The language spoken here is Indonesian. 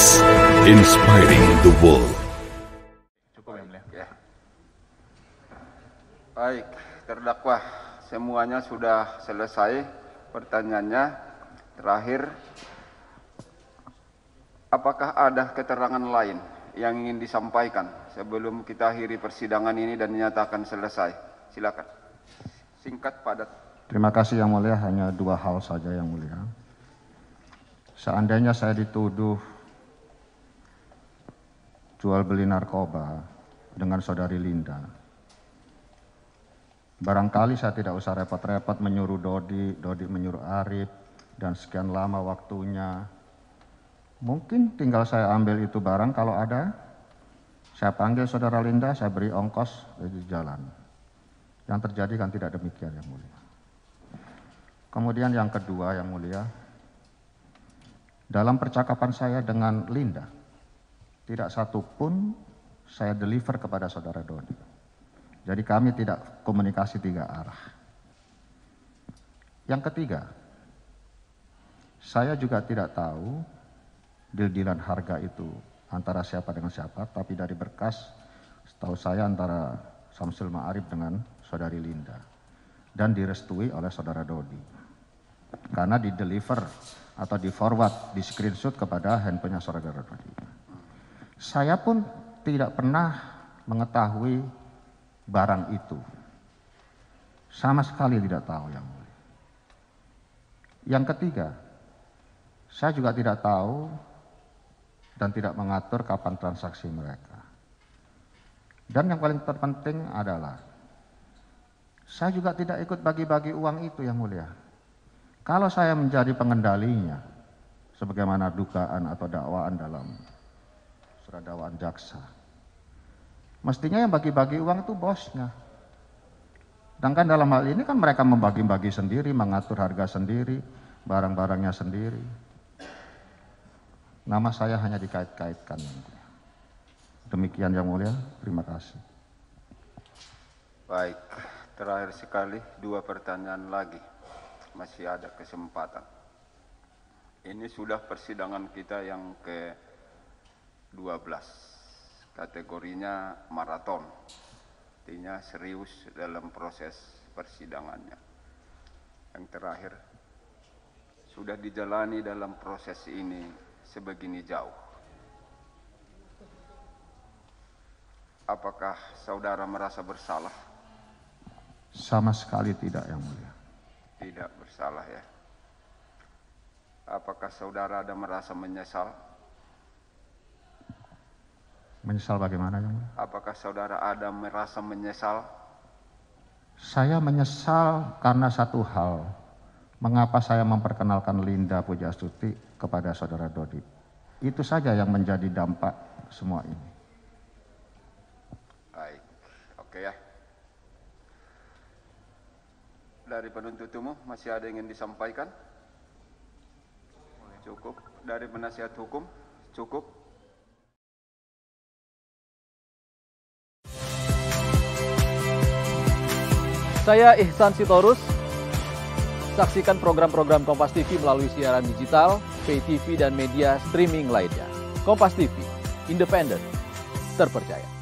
Podcast Inspiring the World. Cukup ya, Mulia. Ya. Baik, terdakwa semuanya sudah selesai pertanyaannya. Terakhir, apakah ada keterangan lain yang ingin disampaikan sebelum kita akhiri persidangan ini dan dinyatakan selesai? Silakan. Singkat padat. Terima kasih Yang Mulia, hanya dua hal saja Yang Mulia. Seandainya saya dituduh jual beli narkoba dengan saudari Linda. Barangkali saya tidak usah repot-repot menyuruh Dodi, Dodi menyuruh Arif, dan sekian lama waktunya. Mungkin tinggal saya ambil itu barang kalau ada. Saya panggil saudara Linda, saya beri ongkos dari jalan. Yang terjadi kan tidak demikian yang mulia. Kemudian yang kedua yang mulia, dalam percakapan saya dengan Linda, tidak satupun saya deliver kepada saudara Doni. Jadi kami tidak komunikasi tiga arah. Yang ketiga, saya juga tidak tahu deal-dealan harga itu antara siapa dengan siapa, tapi dari berkas setahu saya antara Samsul Ma'arif dengan saudari Linda dan direstui oleh saudara Dodi. Karena di deliver atau di forward, di screenshot kepada handphonenya saudara Dodi. Saya pun tidak pernah mengetahui barang itu. Sama sekali tidak tahu yang mulia. Yang ketiga, saya juga tidak tahu dan tidak mengatur kapan transaksi mereka. Dan yang paling terpenting adalah saya juga tidak ikut bagi-bagi uang itu yang mulia. Kalau saya menjadi pengendalinya sebagaimana dugaan atau dakwaan dalam surat dakwaan jaksa. Mestinya yang bagi-bagi uang itu bosnya. Sedangkan dalam hal ini kan mereka membagi-bagi sendiri, mengatur harga sendiri, barang-barangnya sendiri. Nama saya hanya dikait-kaitkan. Demikian yang mulia, terima kasih. Baik, terakhir sekali dua pertanyaan lagi. Masih ada kesempatan. Ini sudah persidangan kita yang ke 12 kategorinya maraton artinya serius dalam proses persidangannya yang terakhir sudah dijalani dalam proses ini sebegini jauh apakah saudara merasa bersalah sama sekali tidak yang mulia tidak bersalah ya apakah saudara ada merasa menyesal Menyesal bagaimana, Yang Mulia? Apakah saudara ada merasa menyesal? Saya menyesal karena satu hal. Mengapa saya memperkenalkan Linda Pujastuti kepada saudara Dodi? Itu saja yang menjadi dampak semua ini. Baik, oke ya. Dari penuntut umum masih ada yang ingin disampaikan? Cukup. Dari penasihat hukum, cukup. Saya Ihsan Sitorus. Saksikan program-program Kompas TV melalui siaran digital, pay TV, dan media streaming lainnya. Kompas TV, independen, terpercaya.